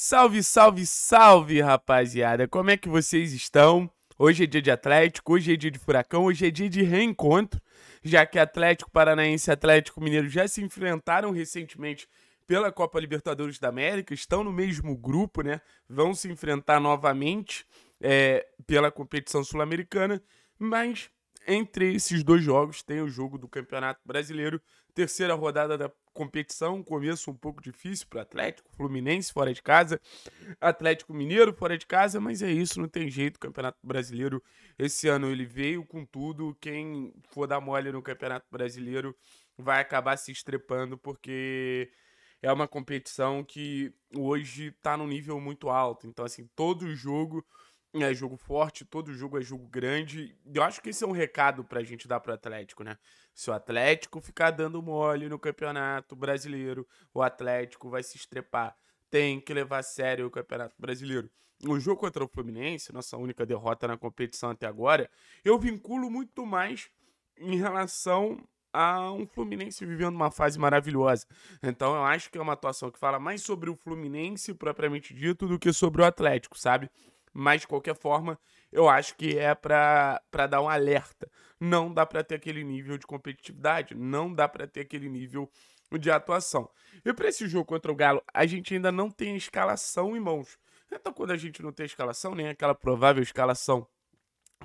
Salve, salve, salve, rapaziada! Como é que vocês estão? Hoje é dia de Atlético, hoje é dia de Furacão, hoje é dia de reencontro, já que Atlético Paranaense e Atlético Mineiro já se enfrentaram recentemente pela Copa Libertadores da América, estão no mesmo grupo, né? Vão se enfrentar novamente é, pela competição sul-americana, mas entre esses dois jogos tem o jogo do Campeonato Brasileiro, terceira rodada da competição, começo um pouco difícil para Atlético, Fluminense fora de casa, Atlético Mineiro fora de casa, mas é isso, não tem jeito. O Campeonato Brasileiro esse ano ele veio com tudo. Quem for dar mole no Campeonato Brasileiro vai acabar se estrepando porque é uma competição que hoje está num nível muito alto. Então assim, todo jogo é jogo forte, todo jogo é jogo grande. Eu acho que esse é um recado pra gente dar pro Atlético, né? Se o Atlético ficar dando mole no campeonato brasileiro, o Atlético vai se estrepar. Tem que levar a sério o campeonato brasileiro. O jogo contra o Fluminense, nossa única derrota na competição até agora, eu vinculo muito mais em relação a um Fluminense vivendo uma fase maravilhosa. Então eu acho que é uma atuação que fala mais sobre o Fluminense propriamente dito do que sobre o Atlético, sabe? Mas, de qualquer forma, eu acho que é para dar um alerta. Não dá para ter aquele nível de competitividade, não dá para ter aquele nível de atuação. E para esse jogo contra o Galo, a gente ainda não tem escalação em mãos. Então, quando a gente não tem escalação, nem aquela provável escalação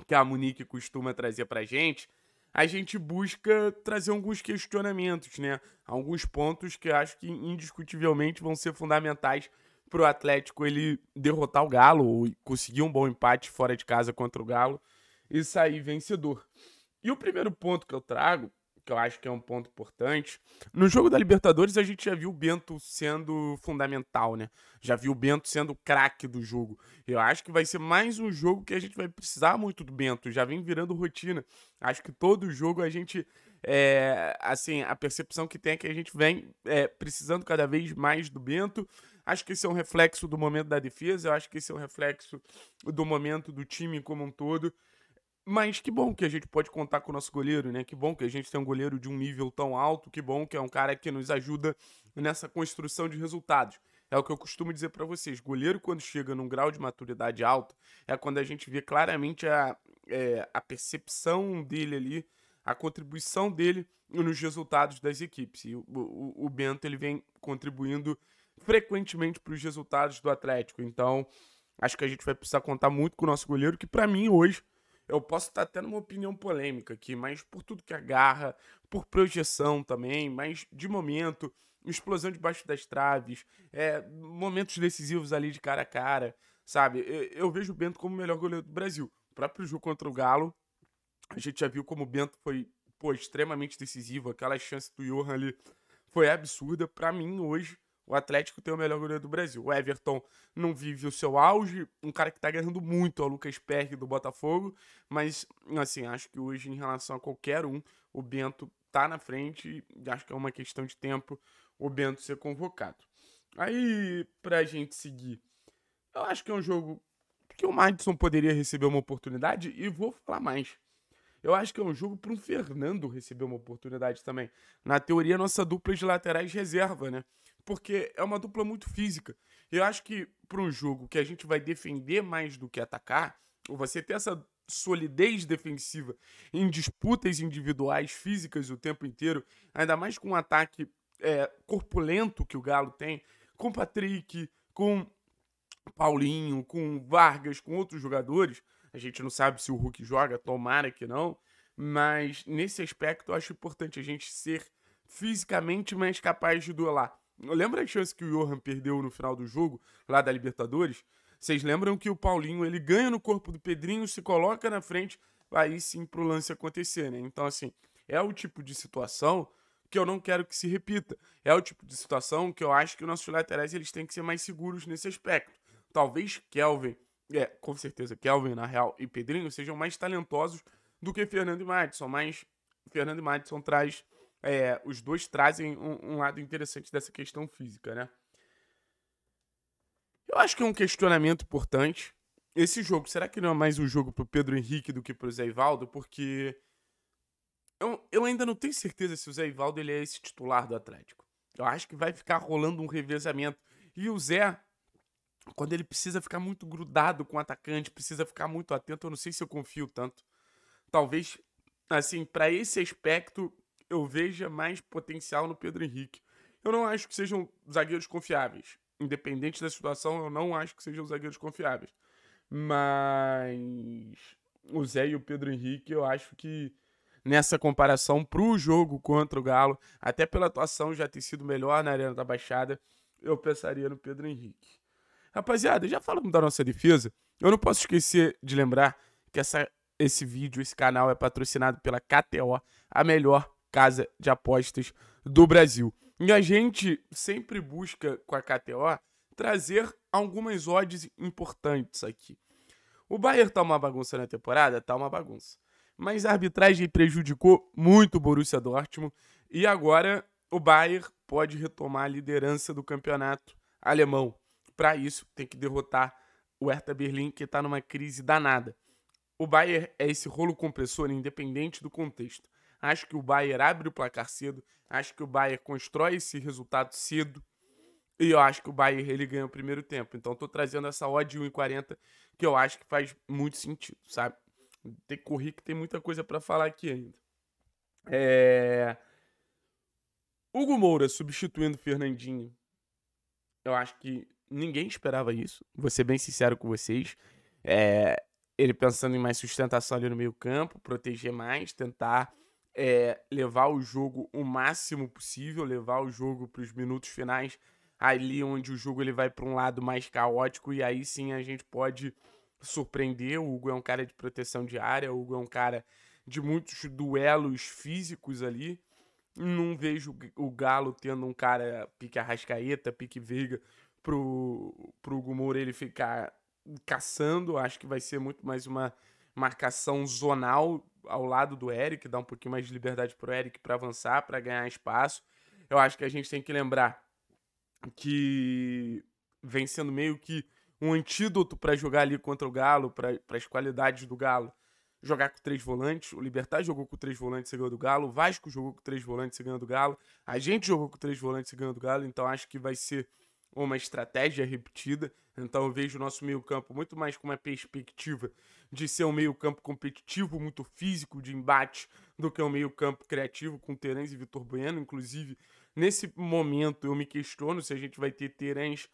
que a Munique costuma trazer para gente, a gente busca trazer alguns questionamentos, né? Alguns pontos que eu acho que indiscutivelmente vão ser fundamentais pro Atlético ele derrotar o Galo ou conseguir um bom empate fora de casa contra o Galo e sair vencedor. E o primeiro ponto que eu trago, que eu acho que é um ponto importante, no jogo da Libertadores a gente já viu o Bento sendo fundamental, né? Já viu o Bento sendo craque do jogo. Eu acho que vai ser mais um jogo que a gente vai precisar muito do Bento, já vem virando rotina. Acho que todo jogo a gente é, assim, a percepção que tem é que a gente vem é, precisando cada vez mais do Bento Acho que isso é um reflexo do momento da defesa, Eu acho que isso é um reflexo do momento do time como um todo. Mas que bom que a gente pode contar com o nosso goleiro, né? Que bom que a gente tem um goleiro de um nível tão alto, que bom que é um cara que nos ajuda nessa construção de resultados. É o que eu costumo dizer para vocês: goleiro, quando chega num grau de maturidade alto, é quando a gente vê claramente a, é, a percepção dele ali, a contribuição dele nos resultados das equipes. E o, o, o Bento ele vem contribuindo frequentemente para os resultados do Atlético. Então, acho que a gente vai precisar contar muito com o nosso goleiro, que para mim hoje eu posso estar tendo uma opinião polêmica aqui, mas por tudo que agarra, por projeção também, mas de momento, explosão debaixo das traves, é, momentos decisivos ali de cara a cara, sabe? Eu, eu, vejo o Bento como o melhor goleiro do Brasil. O próprio jogo contra o Galo, a gente já viu como o Bento foi pô, extremamente decisivo, aquela chance do Johan ali foi absurda. Para mim, hoje, o Atlético tem o melhor goleiro do Brasil. O Everton não vive o seu auge, um cara que tá ganhando muito ao é Lucas Perry do Botafogo, mas, assim, acho que hoje, em relação a qualquer um, o Bento tá na frente, e acho que é uma questão de tempo o Bento ser convocado. Aí, pra gente seguir, eu acho que é um jogo que o Madison poderia receber uma oportunidade, e vou falar mais. Eu acho que é um jogo para o Fernando receber uma oportunidade também. Na teoria, nossa dupla de laterais reserva, né? Porque é uma dupla muito física. Eu acho que para um jogo que a gente vai defender mais do que atacar, ou você ter essa solidez defensiva em disputas individuais físicas o tempo inteiro, ainda mais com um ataque é, corpulento que o Galo tem, com Patrick, com Paulinho, com Vargas, com outros jogadores, a gente não sabe se o Hulk joga, tomara que não. Mas nesse aspecto eu acho importante a gente ser fisicamente mais capaz de duelar. Lembra a chance que o Johan perdeu no final do jogo, lá da Libertadores? Vocês lembram que o Paulinho ele ganha no corpo do Pedrinho, se coloca na frente, aí sim pro lance acontecer, né? Então, assim, é o tipo de situação que eu não quero que se repita. É o tipo de situação que eu acho que os nossos laterais eles têm que ser mais seguros nesse aspecto. Talvez Kelvin é, com certeza, Kelvin, na real, e Pedrinho sejam mais talentosos do que Fernando e Madison, mas Fernando e Madison traz, é, os dois trazem um, um lado interessante dessa questão física, né? Eu acho que é um questionamento importante. Esse jogo, será que não é mais um jogo pro Pedro Henrique do que pro Zé Ivaldo? Porque eu, eu ainda não tenho certeza se o Zé Ivaldo ele é esse titular do Atlético. Eu acho que vai ficar rolando um revezamento. E o Zé, quando ele precisa ficar muito grudado com o atacante, precisa ficar muito atento, eu não sei se eu confio tanto. Talvez, assim, para esse aspecto, eu veja mais potencial no Pedro Henrique. Eu não acho que sejam zagueiros confiáveis. Independente da situação, eu não acho que sejam zagueiros confiáveis. Mas o Zé e o Pedro Henrique, eu acho que nessa comparação para o jogo contra o Galo, até pela atuação já ter sido melhor na Arena da Baixada, eu pensaria no Pedro Henrique. Rapaziada, já falamos da nossa defesa. Eu não posso esquecer de lembrar que essa, esse vídeo, esse canal é patrocinado pela KTO, a melhor casa de apostas do Brasil. E a gente sempre busca com a KTO trazer algumas odds importantes aqui. O Bayern tá uma bagunça na temporada? Tá uma bagunça. Mas a arbitragem prejudicou muito o Borussia Dortmund e agora o Bayern pode retomar a liderança do campeonato alemão. Para isso, tem que derrotar o Hertha Berlim, que está numa crise danada. O Bayern é esse rolo compressor, independente do contexto. Acho que o Bayern abre o placar cedo, acho que o Bayern constrói esse resultado cedo. E eu acho que o Bayern ele ganha o primeiro tempo. Então estou trazendo essa odd 1,40 que eu acho que faz muito sentido, sabe? Tem que correr que tem muita coisa para falar aqui ainda. É... Hugo Moura substituindo Fernandinho. Eu acho que ninguém esperava isso. Vou ser bem sincero com vocês. É, ele pensando em mais sustentação ali no meio-campo, proteger mais, tentar é, levar o jogo o máximo possível, levar o jogo para os minutos finais, ali onde o jogo ele vai para um lado mais caótico e aí sim a gente pode surpreender. O Hugo é um cara de proteção de área, o Hugo é um cara de muitos duelos físicos ali. Não vejo o Galo tendo um cara pique Arrascaeta, pique Veiga, pro, pro Hugo ele ficar caçando. Acho que vai ser muito mais uma marcação zonal ao lado do Eric, dá um pouquinho mais de liberdade pro Eric para avançar, para ganhar espaço. Eu acho que a gente tem que lembrar que vem sendo meio que um antídoto para jogar ali contra o Galo, para as qualidades do Galo. Jogar com três volantes, o Libertar jogou com três volantes e ganhou do Galo, o Vasco jogou com três volantes e ganhou do Galo, a gente jogou com três volantes e ganhou do Galo, então acho que vai ser uma estratégia repetida. Então eu vejo o nosso meio-campo muito mais com uma perspectiva de ser um meio-campo competitivo, muito físico, de embate, do que um meio-campo criativo com Terence e Vitor Bueno. Inclusive, nesse momento eu me questiono se a gente vai ter Terence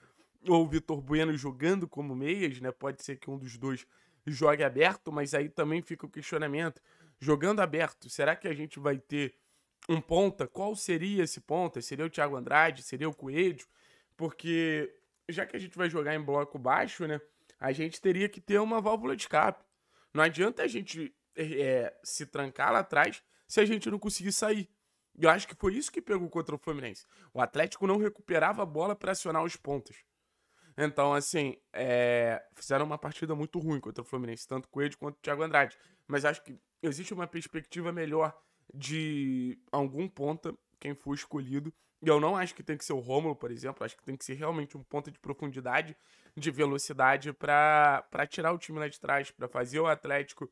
ou Vitor Bueno jogando como meias, né? Pode ser que um dos dois jogue aberto, mas aí também fica o questionamento. Jogando aberto, será que a gente vai ter um ponta? Qual seria esse ponta? Seria o Thiago Andrade? Seria o Coelho? Porque já que a gente vai jogar em bloco baixo, né? A gente teria que ter uma válvula de escape. Não adianta a gente é, se trancar lá atrás se a gente não conseguir sair. Eu acho que foi isso que pegou contra o Fluminense. O Atlético não recuperava a bola para acionar os pontos. Então, assim, é... fizeram uma partida muito ruim contra o Fluminense, tanto com ele quanto o Thiago Andrade. Mas acho que existe uma perspectiva melhor de algum ponta, quem for escolhido, e eu não acho que tem que ser o Rômulo, por exemplo. Acho que tem que ser realmente um ponto de profundidade, de velocidade para tirar o time lá de trás, para fazer o Atlético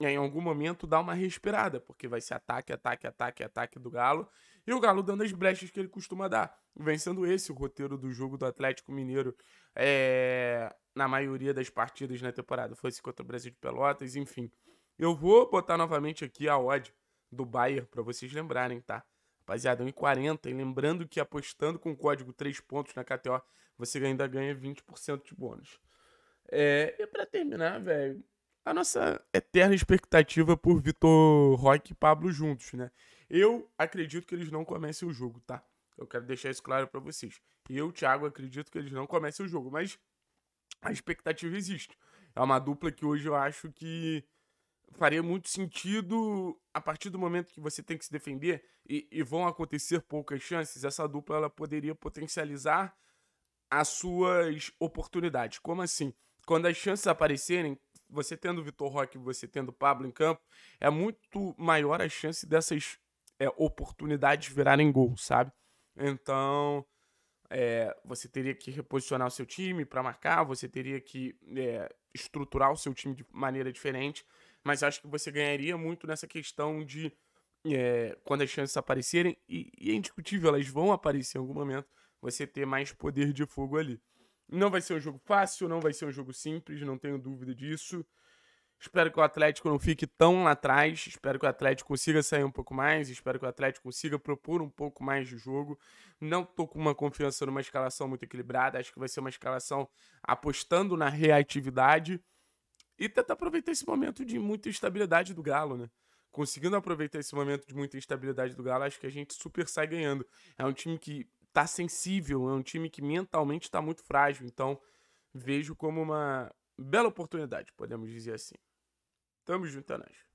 em algum momento dar uma respirada, porque vai ser ataque, ataque, ataque, ataque do Galo. E o Galo dando as brechas que ele costuma dar. Vencendo esse o roteiro do jogo do Atlético Mineiro é, na maioria das partidas na temporada. Foi contra o Brasil de Pelotas, enfim. Eu vou botar novamente aqui a odd do Bayern para vocês lembrarem, tá? Rapaziada, 1,40. E lembrando que apostando com o código 3 pontos na KTO, você ainda ganha 20% de bônus. É, e para terminar, velho, a nossa eterna expectativa é por Vitor Roque e Pablo juntos, né? Eu acredito que eles não comecem o jogo, tá? Eu quero deixar isso claro para vocês. E eu, Thiago, acredito que eles não comecem o jogo, mas a expectativa existe. É uma dupla que hoje eu acho que faria muito sentido a partir do momento que você tem que se defender e, e vão acontecer poucas chances, essa dupla ela poderia potencializar as suas oportunidades. Como assim? Quando as chances aparecerem, você tendo Vitor Roque, você tendo Pablo em campo, é muito maior a chance dessas é, oportunidades virarem gol, sabe? Então, é, você teria que reposicionar o seu time para marcar, você teria que é, estruturar o seu time de maneira diferente mas acho que você ganharia muito nessa questão de é, quando as chances aparecerem, e, e, é indiscutível, elas vão aparecer em algum momento, você ter mais poder de fogo ali. Não vai ser um jogo fácil, não vai ser um jogo simples, não tenho dúvida disso. Espero que o Atlético não fique tão lá atrás, espero que o Atlético consiga sair um pouco mais, espero que o Atlético consiga propor um pouco mais de jogo. Não tô com uma confiança numa escalação muito equilibrada, acho que vai ser uma escalação apostando na reatividade e tentar aproveitar esse momento de muita instabilidade do Galo, né? Conseguindo aproveitar esse momento de muita instabilidade do Galo, acho que a gente super sai ganhando. É um time que tá sensível, é um time que mentalmente está muito frágil. Então, vejo como uma bela oportunidade, podemos dizer assim. Tamo junto, é